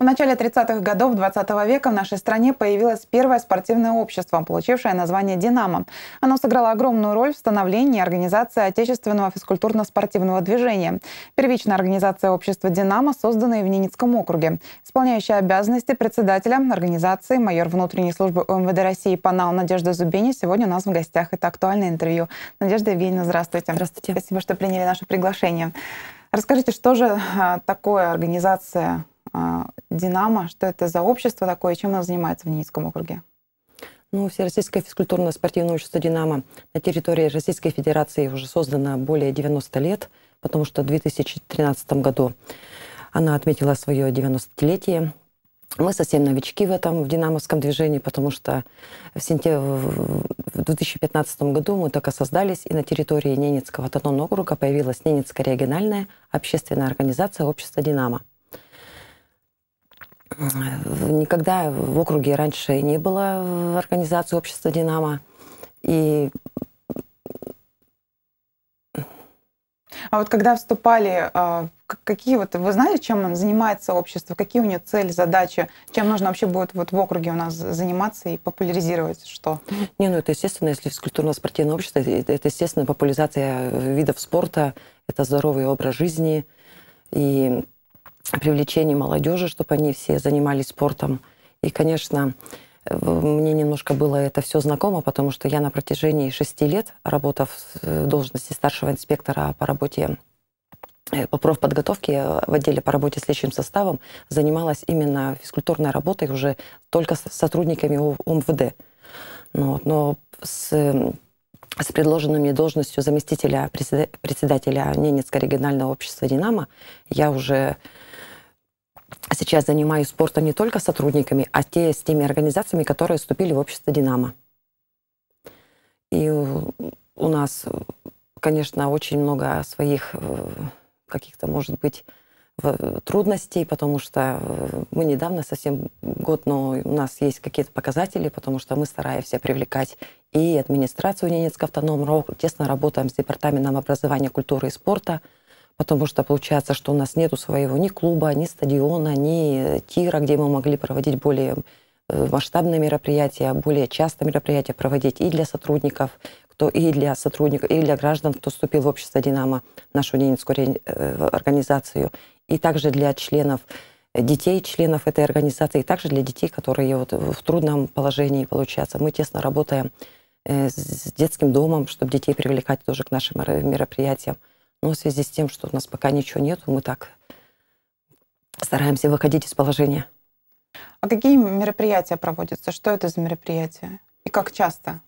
В начале 30-х годов 20 -го века в нашей стране появилось первое спортивное общество, получившее название «Динамо». Оно сыграло огромную роль в становлении организации отечественного физкультурно-спортивного движения. Первичная организация общества «Динамо», созданная в Ненецком округе. Исполняющая обязанности председателя организации майор внутренней службы УМВД России Панал Надежда Зубени сегодня у нас в гостях. Это актуальное интервью. Надежда Евгеньевна, здравствуйте. Здравствуйте. Спасибо, что приняли наше приглашение. Расскажите, что же а, такое организация а, Динамо, что это за общество такое, чем оно занимается в Ненецком округе? Ну, Всероссийское физкультурно-спортивное общество «Динамо» на территории Российской Федерации уже создано более 90 лет, потому что в 2013 году она отметила свое 90-летие. Мы совсем новички в этом, в динамовском движении, потому что в, сентя... в 2015 году мы только создались, и на территории Ненецкого автономного округа появилась Ненецкая региональная общественная организация «Общество Динамо». Э, никогда в округе раньше не было организации общества «Динамо». И А вот когда вступали, а, какие вот вы знаете, чем занимается общество, какие у него цели, задачи, чем нужно вообще будет вот в округе у нас заниматься и популяризировать что? Не, ну это естественно, если физкультурно-спортивное общество, э, это естественно популяризация видов спорта, это здоровый образ жизни и привлечении молодежи, чтобы они все занимались спортом. И, конечно, мне немножко было это все знакомо, потому что я на протяжении шести лет, работав в э, должности старшего инспектора по работе э, по профподготовке э, в отделе по работе с личным составом, занималась именно физкультурной работой уже только с сотрудниками ОМВД. Но, ну но с, с предложенной мне должностью заместителя председателя Ненецкого регионального общества «Динамо» я уже сейчас занимаюсь спортом не только с сотрудниками, а те, с теми организациями, которые вступили в общество «Динамо». И у нас, конечно, очень много своих э, каких-то, может быть, трудностей, потому что э, мы недавно совсем год, но у нас есть какие-то показатели, потому что мы стараемся привлекать и администрацию Ненецкого автономного, тесно работаем с департаментом образования, культуры и спорта – потому что получается, что у нас нету своего ни клуба, ни стадиона, ни э, тира, где мы могли проводить более э, масштабные мероприятия, более часто мероприятия проводить и для сотрудников, кто и для сотрудников, и для граждан, кто вступил в общество «Динамо», нашу Ненецкую э, организацию, и также для членов детей, членов этой организации, и также для детей, которые вот в трудном положении получаются. Мы тесно работаем с детским домом, чтобы детей привлекать тоже к нашим мероприятиям. Но в связи с тем, что у нас пока ничего нет, мы так стараемся выходить из положения. А какие мероприятия проводятся? Что это за мероприятия? И как часто?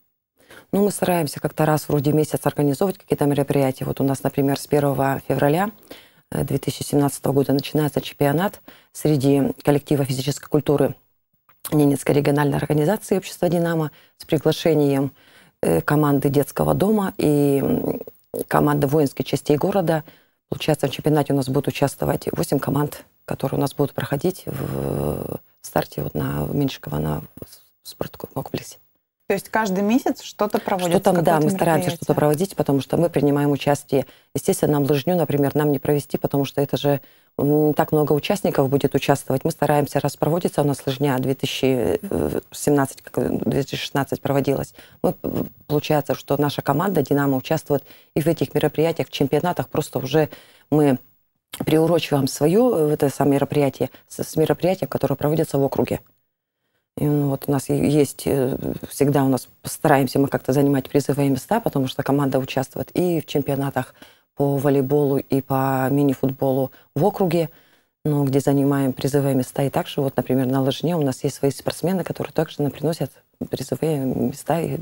Ну, мы стараемся как-то раз вроде месяц организовывать какие-то мероприятия. Вот у нас, например, с 1 февраля 2017 э, года начинается чемпионат среди коллектива физической культуры Ненецкой региональной организации общества «Динамо» с приглашением э, команды детского дома и команда воинских частей города. Получается, в чемпионате у нас будут участвовать 8 команд, которые у нас будут проходить в, в старте вот на Меньшикова на спорткомплексе. То есть каждый месяц что-то проводится? Что там, да, мы стараемся что-то проводить, потому что мы принимаем участие. Естественно, нам лыжню, например, нам не провести, потому что это же не так много участников будет участвовать. Мы стараемся, раз проводится у нас лыжня 2017, 2016 проводилась, мы, ну, получается, что наша команда «Динамо» участвует и в этих мероприятиях, в чемпионатах. Просто уже мы приурочиваем свое э, это самое мероприятие с, с мероприятием, которое проводится в округе. И ну, вот у нас есть, э, всегда у нас стараемся мы как-то занимать призовые места, потому что команда участвует и в чемпионатах по волейболу, и по мини-футболу в округе, ну, где занимаем призовые места. И также, вот, например, на лыжне у нас есть свои спортсмены, которые также нам приносят призовые места и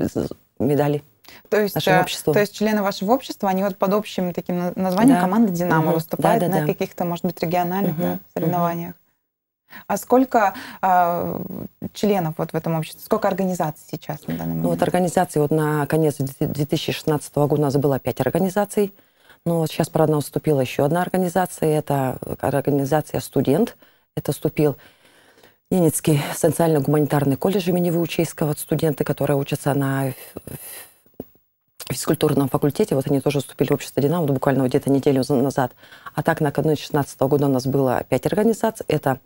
медали. То есть, нашему э, обществу. То есть члены вашего общества, они вот под общим таким названием да. команды «Динамо» угу. выступают да, да, на да. каких-то, может быть, региональных угу. да, соревнованиях. Угу. А сколько э, членов вот в этом обществе, сколько организаций сейчас на данный момент? Ну вот организаций вот на конец 2016 года у нас было пять организаций, но вот сейчас, правда, вступила еще одна организация, это организация «Студент», это вступил Ненецкий социально-гуманитарный колледж имени Виучейского, студенты, которые учатся на физкультурном факультете, вот они тоже вступили в общество «Динамо» буквально где-то неделю назад. А так, на конец 2016 года у нас было пять организаций. Это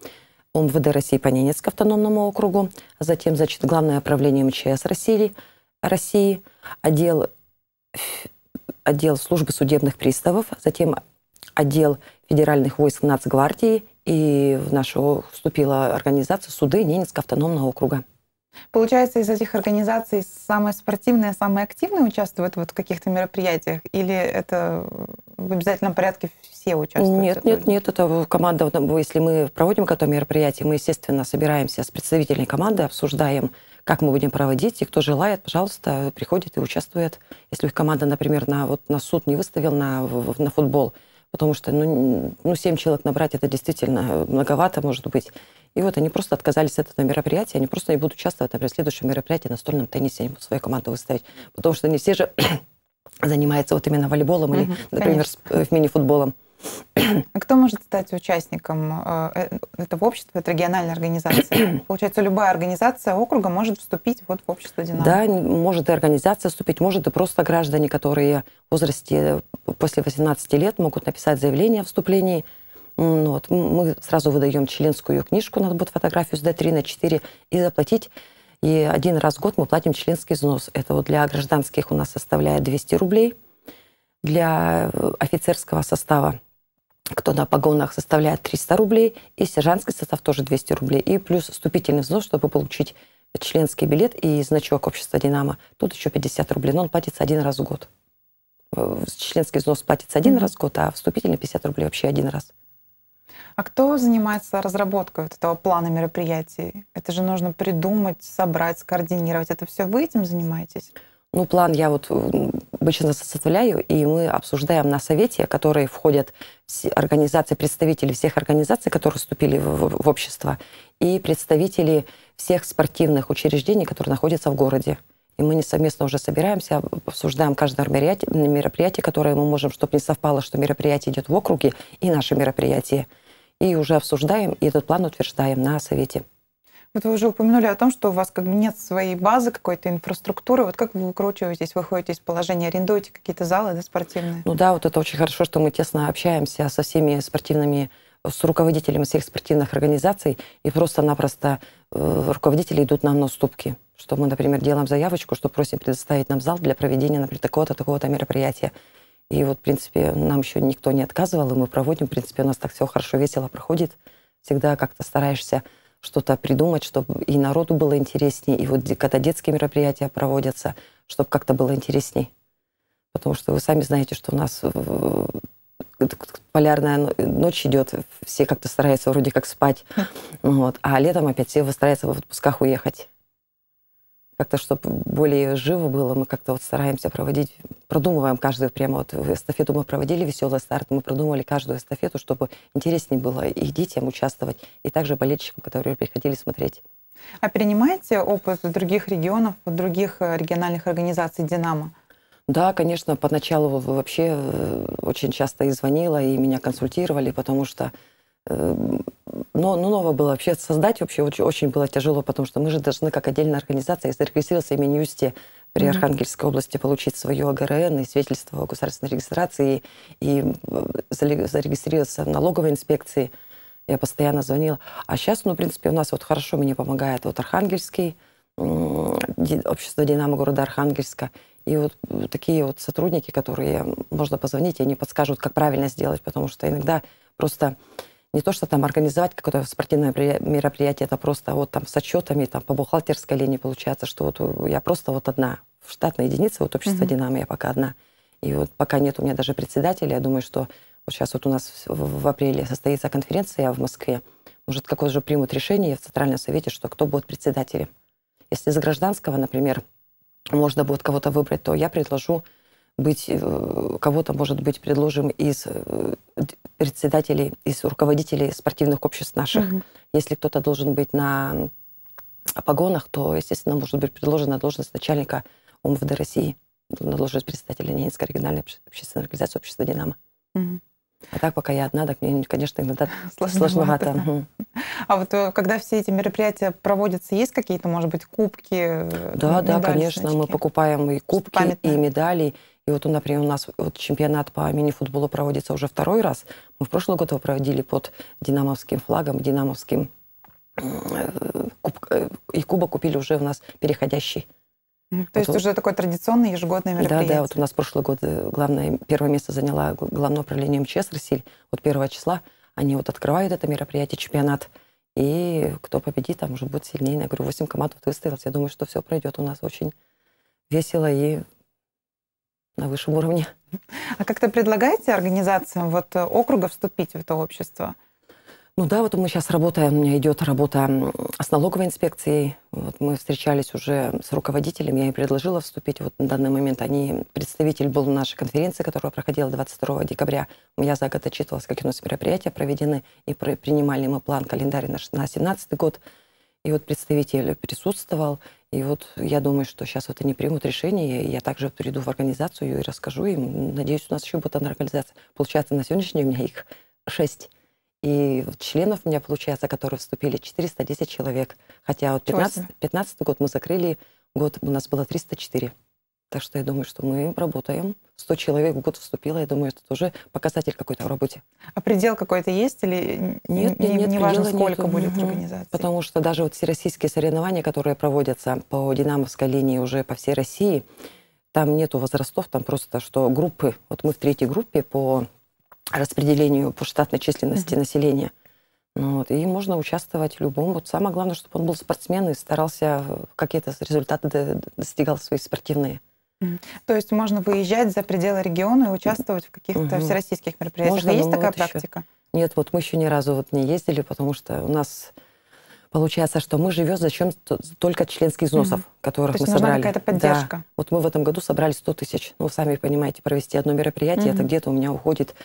УМВД России по Ненецкому автономному округу, а затем, значит, Главное управление МЧС России, России отдел, отдел службы судебных приставов, затем отдел федеральных войск Нацгвардии, и в нашу вступила организация суды Ненецкого автономного округа. Получается, из этих организаций самые спортивные, самые активные участвуют вот в каких-то мероприятиях? Или это в обязательном порядке все участвуют? Нет, нет, нет. Это команда, ну, если мы проводим какое-то мероприятие, мы, естественно, собираемся с представителями команды, обсуждаем, как мы будем проводить, и кто желает, пожалуйста, приходит и участвует. Если их команда, например, на, вот, на суд не выставил на, на футбол, потому что ну, ну, 7 человек набрать это действительно э, многовато, может быть. И вот они просто отказались от этого мероприятия, они просто не будут участвовать, например, в следующем мероприятии настольном теннисе, они будут свою команду выставить, потому что они все же занимаются вот именно волейболом mm-hmm, или, например, конечно. Э, мини-футболом. А кто может стать участником э, э, этого общества, это региональная организация? Получается, любая организация округа может вступить вот в общество «Динамо». Да, может и организация вступить, может и просто граждане, которые в возрасте э, после 18 лет могут написать заявление о вступлении. Ну вот. Мы сразу выдаем членскую книжку, надо будет фотографию сдать 3 на 4 и заплатить. И один раз в год мы платим членский взнос. Это вот для гражданских у нас составляет 200 рублей, для офицерского состава кто на погонах составляет 300 рублей, и сержантский состав тоже 200 рублей, и плюс вступительный взнос, чтобы получить членский билет и значок общества «Динамо». Тут еще 50 рублей, но он платится один раз в год. Э, членский взнос платится один mm-hmm. раз в год, а вступительный 50 рублей вообще один раз. А кто занимается разработкой вот этого плана мероприятий? Это же нужно придумать, собрать, скоординировать. Это все вы этим занимаетесь? Ну, план я вот обычно составляю, и мы обсуждаем на совете, которые входят организации, представители всех организаций, которые вступили в, в общество, и представители всех спортивных учреждений, которые находятся в городе. И мы не совместно уже собираемся, обсуждаем каждое мероприятие, мероприятие, которое мы можем, чтобы не совпало, что мероприятие идет в округе и наше мероприятие. И уже обсуждаем, и этот план утверждаем на совете. Вот вы уже упомянули о том, что у вас как бы нет своей базы, какой-то инфраструктуры. Вот как вы выкручиваетесь, выходите из положения, арендуете какие-то залы да, спортивные? Ну да, вот это очень хорошо, что мы тесно общаемся со всеми спортивными с руководителями всех спортивных организаций, и просто-напросто э, руководители идут нам на уступки. Что мы, например, делаем заявочку, что просим предоставить нам зал для проведения, например, такого-то, такого-то мероприятия. И вот, в принципе, нам еще никто не отказывал, и мы проводим. В принципе, у нас так все хорошо, весело проходит. Всегда как-то стараешься что-то придумать, чтобы и народу было интереснее, и вот когда детские мероприятия проводятся, чтобы как-то было интересней. Потому что вы сами знаете, что у нас полярная ночь идет, все как-то стараются вроде как спать. Вот. А летом опять все стараются в отпусках уехать как-то, чтобы более живо было, мы как-то вот стараемся проводить, продумываем каждую прямо вот эстафету мы проводили, веселый старт, мы продумывали каждую эстафету, чтобы интереснее было и детям участвовать, и также болельщикам, которые приходили смотреть. А принимаете опыт других регионов, других э, региональных организаций «Динамо»? Да, конечно, поначалу вообще э, очень часто и звонила, и меня консультировали, потому что э, но ну, ново было вообще создать вообще очень, очень было тяжело, потому что мы же должны как отдельная организация, если регистрироваться имени Юсти при mm-hmm. Архангельской области, получить свое ОГРН и свидетельство о государственной регистрации и зарегистрироваться в налоговой инспекции. Я постоянно звонила. А сейчас, ну, в принципе, у нас вот хорошо мне помогает вот Архангельский, общество «Динамо» города Архангельска. И вот такие вот сотрудники, которые можно позвонить, и они подскажут, как правильно сделать, потому что иногда просто не то, что там организовать какое-то спортивное мероприятие, это просто вот там с отчетами, там по бухгалтерской линии получается, что вот я просто вот одна в штатной единице, вот общество mm-hmm. «Динамо» я пока одна. И вот пока нет у меня даже председателя, я думаю, что вот сейчас вот у нас в, апреле состоится конференция в Москве, может, какое то же примут решение в Центральном Совете, что кто будет председателем. Если из гражданского, например, можно будет кого-то выбрать, то я предложу быть, э, кого-то, может быть, предложим из э, председателей, из руководителей спортивных обществ наших. Угу. Если кто-то должен быть на погонах, то, естественно, может быть предложена должность начальника УМВД России, на должность председателя Ненецкой региональной общественной организации общества «Динамо». Угу. А так, пока я одна, так мне, конечно, иногда сложновато. сложновато. А вот э, когда все эти мероприятия проводятся, есть какие-то, может быть, кубки? Да, медали, да, конечно, значки? мы покупаем и кубки, и медали, и вот, например, у нас вот чемпионат по мини-футболу проводится уже второй раз. Мы в прошлый год его проводили под динамовским флагом, динамовским э, куб, э, и кубок купили уже у нас переходящий. То вот есть вот, уже такой традиционный ежегодный мероприятие. Да, да, вот у нас прошлый год э, главное, первое место заняла главное управление МЧС России. Вот 1 числа они вот открывают это мероприятие, чемпионат. И кто победит, там уже будет сильнее. Я говорю, 8 команд вот выстоялось. Я думаю, что все пройдет у нас очень весело и на высшем уровне. А как-то предлагаете организациям вот э, округа вступить в это общество? Ну да, вот мы сейчас работаем, у меня идет работа с налоговой инспекцией. Вот мы встречались уже с руководителем, я ей предложила вступить. Вот на данный момент они, представитель был нашей конференции, которая проходила 22 декабря. Я за год отчитывалась, какие у нас мероприятия проведены, и принимали мы план календарь на 2017 год. И вот представитель присутствовал, и вот я думаю, что сейчас вот они примут решение, и я также приду в организацию и расскажу им. Надеюсь, у нас еще будет одна организация. Получается, на сегодняшний день у меня их шесть. И членов у меня, получается, которые вступили, 410 человек. Хотя вот 15, 15 год мы закрыли, год у нас было 304. Так что я думаю, что мы работаем. 100 человек в год вступило, я думаю, это тоже показатель какой-то в работе. А предел какой-то есть или нет, не, нет, не важно, сколько нету. будет угу. организаций? Потому что даже вот всероссийские соревнования, которые проводятся по динамовской линии уже по всей России, там нету возрастов, там просто что группы, вот мы в третьей группе по распределению по штатной численности угу. населения. Ну вот, и можно участвовать любому. Вот самое главное, чтобы он был спортсмен и старался какие-то результаты достигал свои спортивные. То есть можно выезжать за пределы региона и участвовать в каких-то угу. всероссийских мероприятиях. Можно, а есть такая вот практика? Еще... Нет, вот мы еще ни разу вот не ездили, потому что у нас получается, что мы живем за чем только членских взносов, угу. которых То есть мы нужна собрали. какая-то поддержка. Да. Вот мы в этом году собрали 100 тысяч. Ну, сами понимаете, провести одно мероприятие, угу. это где-то у меня уходит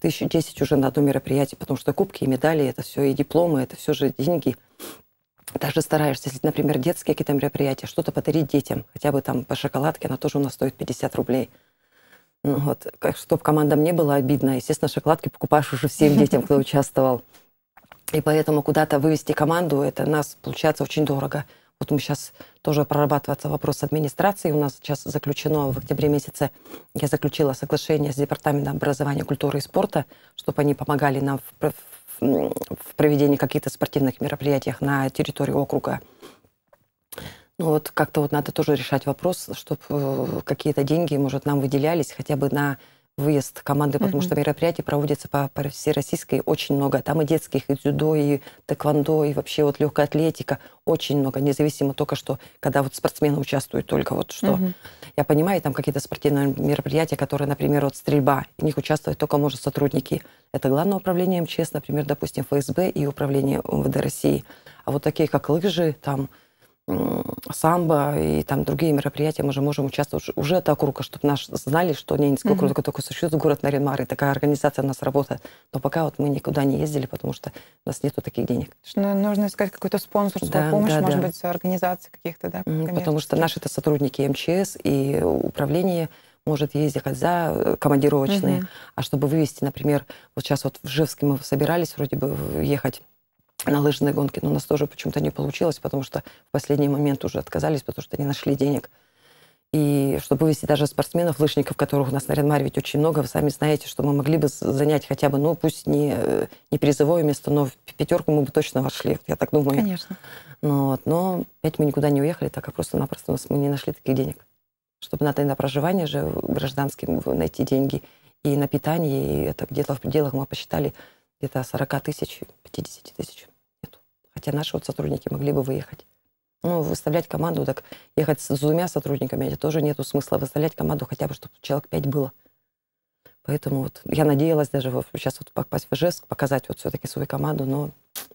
тысяч десять уже на одно мероприятие, потому что кубки и медали, это все, и дипломы, это все же деньги даже стараешься, если, например, детские какие-то мероприятия, что-то подарить детям, хотя бы там по шоколадке, она тоже у нас стоит 50 рублей. Ну, вот, чтобы командам не было обидно. Естественно, шоколадки покупаешь уже всем детям, кто участвовал. И поэтому куда-то вывести команду, это нас, получается, очень дорого. Вот мы сейчас тоже прорабатывается вопрос администрации. У нас сейчас заключено в октябре месяце, я заключила соглашение с Департаментом образования, культуры и спорта, чтобы они помогали нам в, в проведении каких-то спортивных мероприятий на территории округа. Ну вот как-то вот надо тоже решать вопрос, чтобы э, какие-то деньги, может, нам выделялись хотя бы на выезд команды, потому mm-hmm. что мероприятия проводятся по, по всей российской очень много. Там и детских, и дзюдо, и тэквондо, и вообще вот легкая атлетика. Очень много, независимо только что, когда вот спортсмены участвуют только вот что. Mm-hmm. Я понимаю, там какие-то спортивные мероприятия, которые, например, вот стрельба, в них участвуют только может сотрудники. Это главное управление МЧС, например, допустим, ФСБ и управление МВД России. А вот такие, как лыжи, там, Э, самбо и там другие мероприятия мы же можем участвовать уже от округа, чтобы нас знали, что не округ mm-hmm. такой существует, город Наринмар, и такая организация у нас работает. Но пока вот мы никуда не ездили, потому что у нас нету таких денег. Что ну, нужно искать какой то спонсорскую да, помощь, да, может да. быть, организации каких-то, да? Mm-hmm, потому что наши это сотрудники МЧС и управление может ездить за э, командировочные. Mm-hmm. А чтобы вывести, например, вот сейчас вот в Жевске мы собирались вроде бы ехать на лыжные гонки, но у нас тоже почему-то не получилось, потому что в последний момент уже отказались, потому что не нашли денег. И чтобы вывести даже спортсменов, лыжников, которых у нас на Ренмаре ведь очень много, вы сами знаете, что мы могли бы занять хотя бы, ну, пусть не, э, не призовое место, но в пятерку мы бы точно вошли, я так думаю. Конечно. Но ну вот, но опять мы никуда не уехали, так как просто-напросто мы не нашли таких денег. Чтобы надо и на проживание же гражданским найти деньги, и на питание, и это где-то в пределах мы посчитали где-то 40 тысяч, 50 тысяч нет. Хотя наши вот сотрудники могли бы выехать. Ну, выставлять команду, так ехать с двумя сотрудниками, это тоже нету смысла. Выставлять команду хотя бы, чтобы человек пять было. Поэтому вот я надеялась даже вот сейчас вот попасть в Ижевск, показать вот все-таки свою команду, но,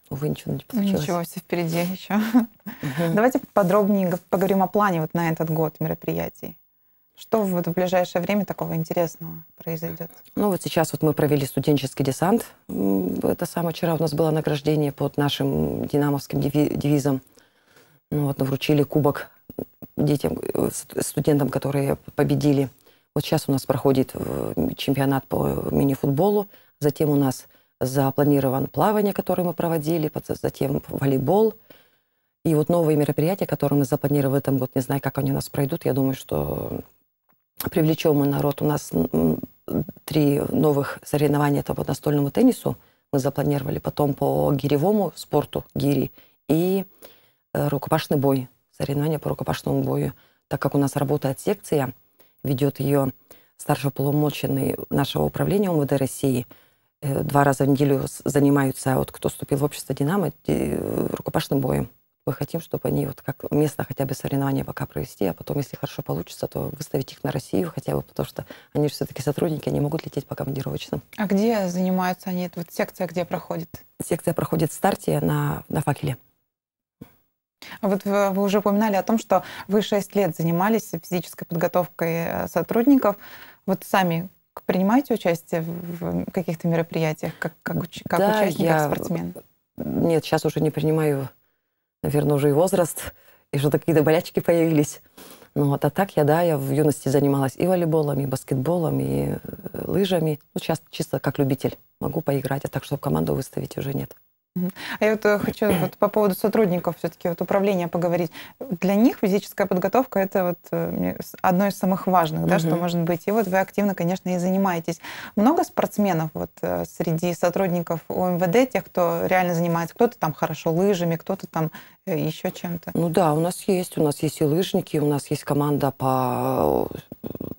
увы, ничего не ну, получилось. Ничего, все впереди еще. Угу. Давайте подробнее поговорим о плане вот на этот год мероприятий. Что вот в ближайшее время такого интересного произойдет? Ну вот сейчас вот мы провели студенческий десант. Это самое вчера у нас было награждение под нашим динамовским девизом. Ну вот вручили кубок детям, э, студентам, которые победили. Вот сейчас у нас проходит э, чемпионат по мини-футболу. Затем у нас запланирован плавание, которое мы проводили, затем волейбол. И вот новые мероприятия, которые мы запланировали в этом год, не знаю, как они у нас пройдут, я думаю, что привлечем мы народ. У нас три новых соревнования это по настольному теннису мы запланировали, потом по гиревому спорту, гири, и э, рукопашный бой, соревнования по рукопашному бою. Так как у нас работает секция, ведет ее старший полномоченный нашего управления УМВД России, э, два раза в неделю занимаются, вот кто вступил в общество «Динамо», э, рукопашным боем. Мы хотим, чтобы они вот как местно хотя бы соревнования пока провести, а потом, если хорошо получится, то выставить их на Россию хотя бы, потому что они же все-таки сотрудники, они могут лететь по командировочным. А где занимаются они? Вот секция где проходит? Секция проходит в старте на, на факеле. А Вот вы, вы уже упоминали о том, что вы шесть лет занимались физической подготовкой э, сотрудников. Вот сами принимаете участие в каких-то мероприятиях, как, как, уч, как да, участник, я... как спортсмен? Нет, сейчас уже не принимаю наверное, уже и возраст, и что-то какие-то болячки появились. Ну вот, а так я, да, я в юности занималась и волейболом, и баскетболом, и э, лыжами. Ну, сейчас чисто как любитель могу поиграть, а так, чтобы команду выставить, уже нет. А я вот э, хочу вот по поводу сотрудников все-таки вот управления поговорить. Для них физическая подготовка это вот э, одно из самых важных, да, угу. что может быть. И вот вы активно, конечно, и занимаетесь. Много спортсменов вот э, среди сотрудников УМВД, тех, кто реально занимается, кто-то там хорошо лыжами, кто-то там еще чем-то. Ну да, у нас есть, у нас есть и лыжники, у нас есть команда по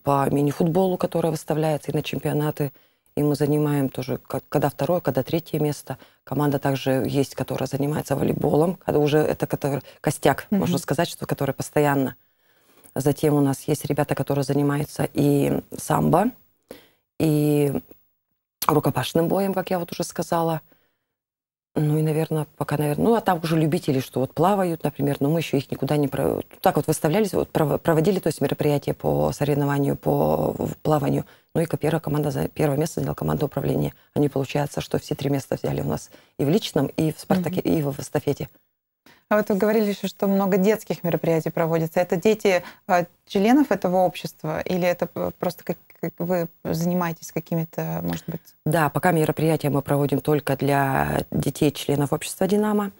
по мини-футболу, которая выставляется и на чемпионаты и мы занимаем тоже, когда второе, когда третье место. Команда также есть, которая занимается волейболом, когда уже это который, костяк, mm-hmm. можно сказать, что который постоянно. Затем у нас есть ребята, которые занимаются и самбо, и рукопашным боем, как я вот уже сказала – ну и, наверное, пока, наверное, ну а там уже любители, что вот плавают, например, но мы еще их никуда не... Так вот выставлялись, вот проводили, то есть мероприятие по соревнованию, по плаванию. Ну и первая команда, за первое место заняла команда управления. Они, получается, что все три места взяли у нас и в личном, и в «Спартаке», mm-hmm. и в эстафете. А вот вы говорили еще, что много детских мероприятий проводится. Это дети а, членов этого общества или это просто как вы занимаетесь какими-то, может быть... Да, пока мероприятия мы проводим только для детей, членов общества «Динамо».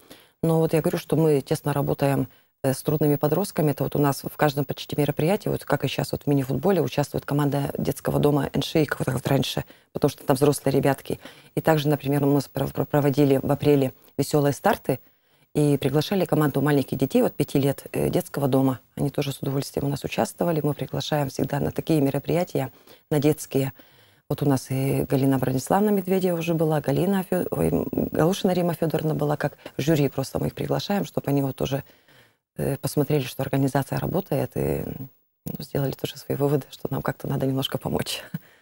Но вот я говорю, что мы тесно работаем э, с трудными подростками. Это вот у нас в каждом почти мероприятии, вот как и сейчас вот в мини-футболе, участвует команда детского дома НШИ, как вот раньше, потому что там взрослые ребятки. И также, например, мы проводили в апреле веселые старты – и приглашали команду маленьких детей от пяти лет э, детского дома. Они тоже с удовольствием у нас участвовали. Мы приглашаем всегда на такие мероприятия, на детские. Вот у нас и Галина Брониславна Медведева уже была, Галина Фе... Ой, Галушина Рима Федоровна была, как жюри просто мы их приглашаем, чтобы они вот тоже э, посмотрели, что организация работает, и ну, сделали тоже свои выводы, что нам как-то надо немножко помочь.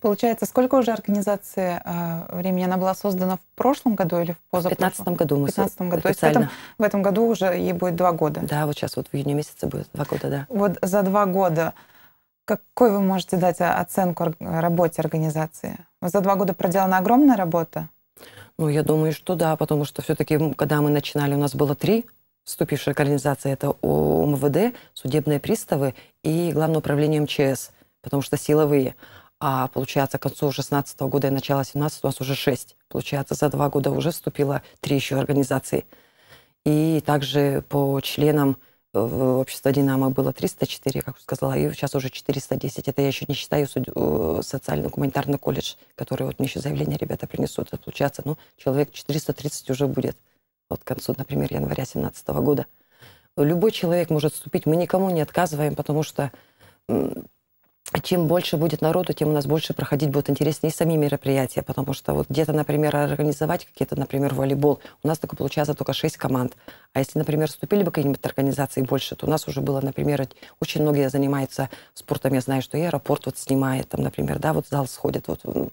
Получается, сколько уже организации э, времени она была создана в прошлом году или в позапрошлом? В 2015 году мы. В 2015 году. То есть в этом, в этом году уже ей будет два года. Да, вот сейчас вот в июне месяце будет два года, да. Вот за два года какой вы можете дать а, оценку работе организации? За два года проделана огромная работа? Ну, я думаю, что да, потому что все-таки, когда мы начинали, у нас было три вступившие к организации. Это МВД, судебные приставы и Главное управление МЧС, потому что силовые а получается, к концу 16 года и начала 17 у нас уже 6. Получается, за два года уже вступило три еще организации. И также по членам э, общества «Динамо» было 304, как сказала, и сейчас уже 410. Это я еще не считаю э, социальный гуманитарный колледж, который вот мне еще заявление ребята принесут. Это получается, ну, человек 430 уже будет. Вот к концу, например, января 2017 года. Любой человек может вступить. Мы никому не отказываем, потому что чем больше будет народу, тем у нас больше проходить будут интереснее сами мероприятия, потому что вот где-то, например, организовать какие-то, например, волейбол, у нас только получается только 6 команд. А если, например, вступили бы какие-нибудь организации больше, то у нас уже было, например, очень многие занимаются спортом, я знаю, что и аэропорт вот снимает, там, например, да, вот зал сходит вот в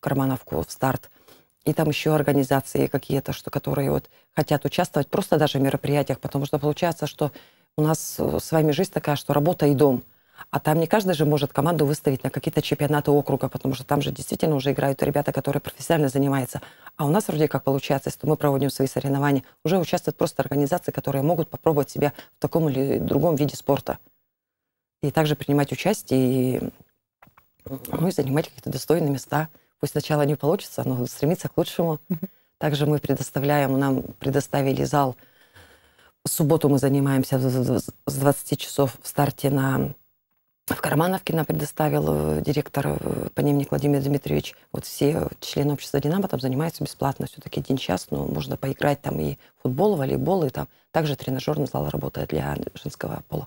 Кармановку, в старт. И там еще организации какие-то, что, которые вот хотят участвовать просто даже в мероприятиях, потому что получается, что у нас э, с вами жизнь такая, что работа и дом – а там не каждый же может команду выставить на какие-то чемпионаты округа, потому что там же действительно уже играют ребята, которые профессионально занимаются. А у нас вроде как получается, если мы проводим свои соревнования, уже участвуют просто организации, которые могут попробовать себя в таком или другом виде спорта. И также принимать участие и, э, ну, и занимать какие-то достойные места. Пусть сначала не получится, но стремиться к лучшему. Также мы предоставляем, нам предоставили зал. В субботу мы занимаемся с 20 часов в старте на в Кармановке нам предоставил э, директор по э, Панемник Владимир Дмитриевич. Вот все э, члены общества «Динамо» там занимаются бесплатно. Все-таки один час, но можно поиграть там и футбол, и волейбол, и там также тренажерный зал работает для женского пола.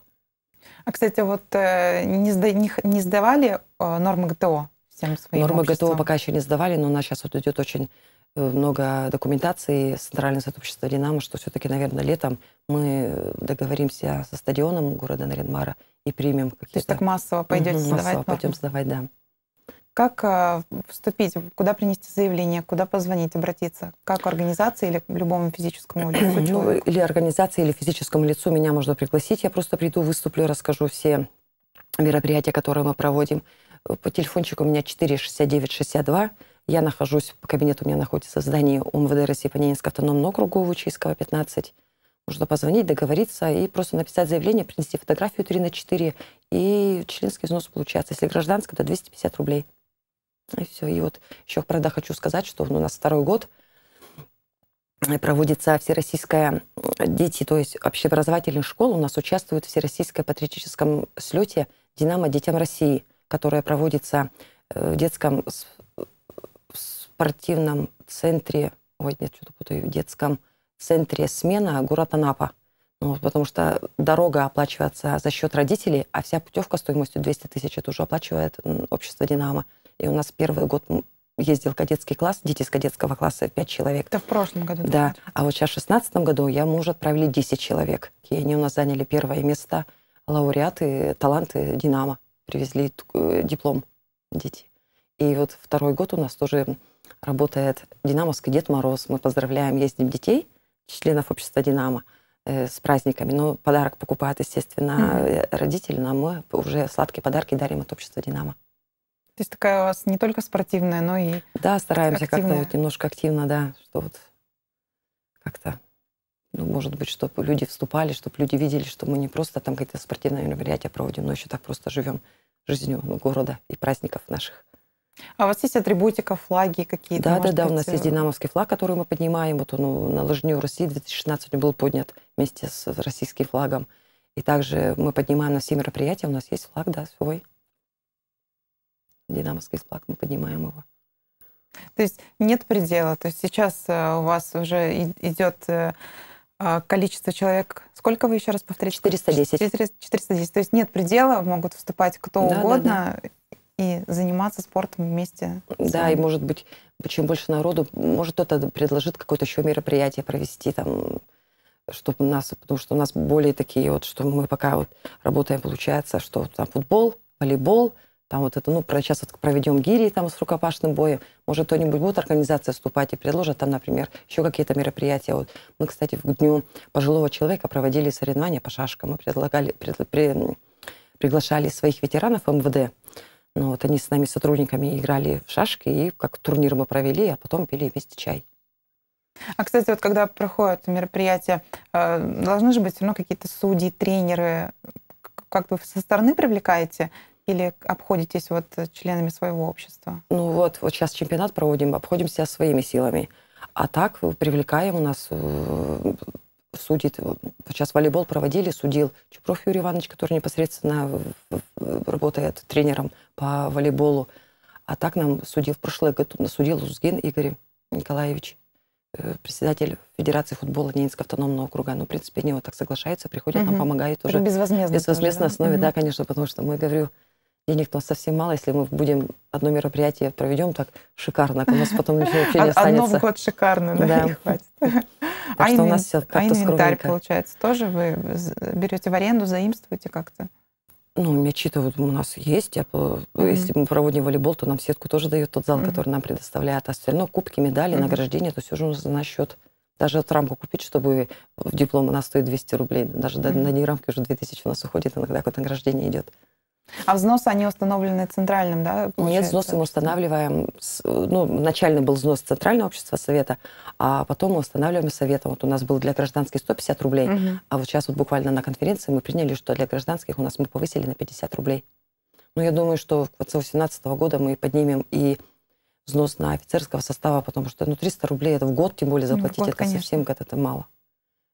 А, кстати, вот не, сда- не сдавали нормы ГТО? всем своим Нормы готовы, пока еще не сдавали, но у нас сейчас вот идет очень э, много документации с Центральным сообщества «Динамо», что все-таки, наверное, летом мы э, договоримся со стадионом города Наринмара и примем какие-то... То есть так массово пойдете угу, сдавать? Массово пойдем сдавать, да. Как э, вступить? Куда принести заявление? Куда позвонить, обратиться? Как организации или любому физическому лицу? Ну, или организации, или физическому лицу меня можно пригласить. Я просто приду, выступлю, расскажу все мероприятия, которые мы проводим. Э, по телефончику у меня 46962. Я нахожусь, кабинет у меня находится в здании УМВД России по Ненецкому автономному округу Вучийского, 15. Можно позвонить, договориться и просто написать заявление, принести фотографию 3 на 4 и членский взнос получается. Если гражданский то 250 рублей. И все. И вот еще, правда, хочу сказать, что у нас второй год проводится всероссийская дети, то есть общеобразовательных школ. У нас участвуют в всероссийском патриотическом слете «Динамо детям России» которая проводится э, в детском спортивном центре, ой, нет, что-то путаю, в детском центре смена город Анапа. Ну, потому что дорога оплачивается за счет родителей, а вся путевка стоимостью 200 тысяч это уже оплачивает общество «Динамо». И у нас первый год ездил кадетский класс, дети из кадетского класса 5 человек. Это в прошлом году? Да. Думаете? А вот сейчас в 2016 году я мужа отправили 10 человек. И они у нас заняли первое место, лауреаты, таланты «Динамо» привезли э, диплом детей. И вот второй год у нас тоже работает «Динамовский Дед Мороз». Мы поздравляем, ездим детей, членов общества «Динамо», э, с праздниками. Но ну, подарок покупают, естественно, mm-hmm. родители, нам мы уже сладкие подарки дарим от общества «Динамо». То есть такая у вас не только спортивная, но и Да, стараемся как-то вот немножко активно, да, что вот как-то, ну, может быть, чтобы люди вступали, чтобы люди видели, что мы не просто там какие-то спортивные мероприятия проводим, но еще так просто живем жизнью ну, города и праздников наших. А у вас есть атрибутика, флаги какие-то? Да, да, да, быть... у нас э, есть динамовский флаг, который мы поднимаем. Вот он ну, на Лыжню России 2016 был поднят вместе с российским флагом. И также мы поднимаем на все мероприятия, у нас есть флаг, да, свой. Динамовский флаг, мы поднимаем его. То есть нет предела, то есть сейчас э, у вас уже идет э, а количество человек, сколько вы еще раз повторите? 410. 410, то есть нет предела, могут вступать кто да, угодно. Да, да. И заниматься спортом вместе. Да, и может быть, чем больше народу, может кто-то предложит какое-то еще мероприятие провести там, чтобы нас, потому что у нас более такие вот, что мы пока вот работаем, получается, что там футбол, волейбол, там вот это, ну, про, сейчас вот проведем гири там с рукопашным боем, может, кто-нибудь будет организация вступать и предложит там, например, еще какие-то мероприятия. Вот мы, кстати, в Дню пожилого человека проводили соревнования по шашкам, мы предлагали, пред, при, приглашали своих ветеранов МВД, ну, вот они с нами, сотрудниками, играли в шашки, и как турнир мы провели, а потом пили вместе чай. А, кстати, вот когда проходят мероприятия, э, должны же быть все ну, равно какие-то судьи, тренеры, как бы со стороны привлекаете или обходитесь вот членами своего общества? Ну вот, вот сейчас чемпионат проводим, обходимся своими силами. А так привлекаем у нас э, судит. Сейчас волейбол проводили, судил Чупров Юрий Иванович, который непосредственно работает тренером по волейболу. А так нам судил в прошлый год, судил Лузгин Игорь Николаевич, э, председатель Федерации футбола Ненецкого автономного округа. Ну, в принципе, они вот так соглашаются, приходят, угу. нам помогают уже. Безвозмездно. Безвозмездно тоже, да? основе, угу. да, конечно, потому что мы, говорю, денег у нас совсем мало, если мы будем одно мероприятие проведем так шикарно, у нас потом ничего вообще а- не останется. А в год шикарно, да, да. хватит. а что у нас как-то А инвентарь, получается, тоже вы берете в аренду, заимствуете как-то? Ну, меня читают, у нас есть. Я, mm-hmm. Если мы проводим волейбол, то нам сетку тоже дает тот зал, mm-hmm. который нам предоставляет. А остальное кубки, медали, mm-hmm. награждения, то все же у нас на счет. Даже от рамку купить, чтобы в диплом она стоит 200 рублей. Даже mm-hmm. на одни рамки уже 2000 у нас уходит, иногда какое-то награждение идет. А взносы, они установлены центральным, да? Ну, получается? Нет, взносы мы устанавливаем... Ну, начально был взнос Центрального общества совета, а потом мы устанавливаем советом. Вот у нас был для гражданских 150 рублей, угу. а вот сейчас вот буквально на конференции мы приняли, что для гражданских у нас мы повысили на 50 рублей. Но ну, я думаю, что с 2018 года мы поднимем и взнос на офицерского состава, потому что ну, 300 рублей это в год, тем более ну, заплатить, ну, год, это конечно. совсем как-то мало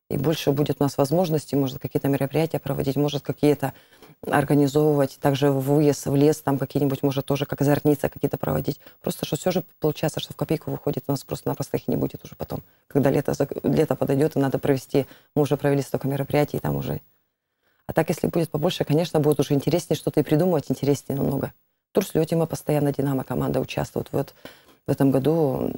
и больше будет у нас возможностей, может, какие-то мероприятия проводить, может, какие-то организовывать, также выезд в лес, там какие-нибудь, может, тоже как зорница какие-то проводить. Просто что все же получается, что в копейку выходит, у нас просто-напросто их не будет уже потом. Когда лето, лето подойдет, и надо провести, мы уже провели столько мероприятий, там уже... А так, если будет побольше, конечно, будет уже интереснее что-то и придумывать интереснее намного. Турслете мы постоянно, Динамо команда участвует. Вот в этом году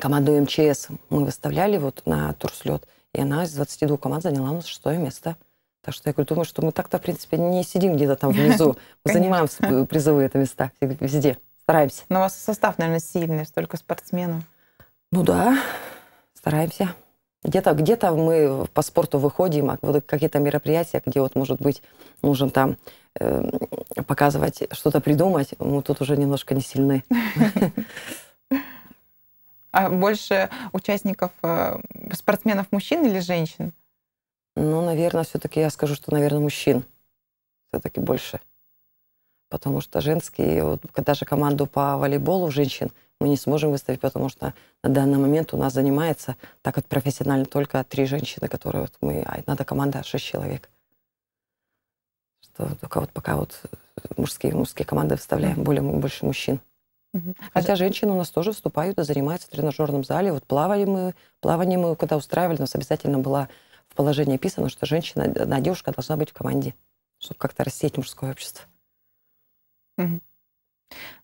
команду МЧС мы выставляли вот на турслет. И она из 22 команд заняла у нас шестое место. Так что я говорю, думаю, что мы так-то, в принципе, не сидим где-то там внизу. Мы занимаем призовые это места везде. Стараемся. Но у вас состав, наверное, сильный, столько спортсменов. Ну да, стараемся. Где-то где мы по спорту выходим, а вот какие-то мероприятия, где вот, может быть, нужен там э, показывать, что-то придумать, мы тут уже немножко не сильны. а больше участников, э, спортсменов мужчин или женщин? Ну, наверное, все-таки я скажу, что, наверное, мужчин все-таки больше. Потому что женские, вот, даже команду по волейболу женщин мы не сможем выставить, потому что на данный момент у нас занимается так вот профессионально только три женщины, которые вот мы, а надо команда шесть человек. Что только вот пока вот мужские, мужские команды вставляем, более, больше мужчин. А Хотя женщины у нас тоже вступают и занимаются в тренажерном зале. Вот плавали мы, плавание мы, когда устраивали, у нас обязательно было в положении описано, что женщина, одна девушка должна быть в команде, чтобы как-то рассеять мужское общество.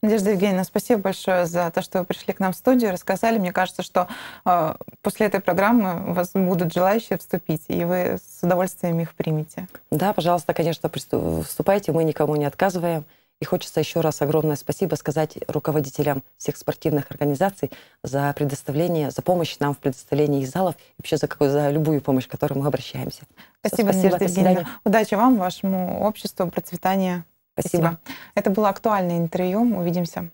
Надежда Евгеньевна, спасибо большое за то, что вы пришли к нам в студию, рассказали. Мне кажется, что э, после этой программы у вас будут желающие вступить, и вы с удовольствием их примете. Да, пожалуйста, конечно, приступ... вступайте, мы никому не отказываем. И хочется еще раз огромное спасибо сказать руководителям всех спортивных организаций за предоставление, за помощь нам в предоставлении их залов и вообще за, какую, за любую помощь, к которой мы обращаемся. Спасибо, спасибо Надежда Евгеньевна. Удачи вам, вашему обществу, процветания. Спасибо. спасибо. Это было актуальное интервью. Увидимся.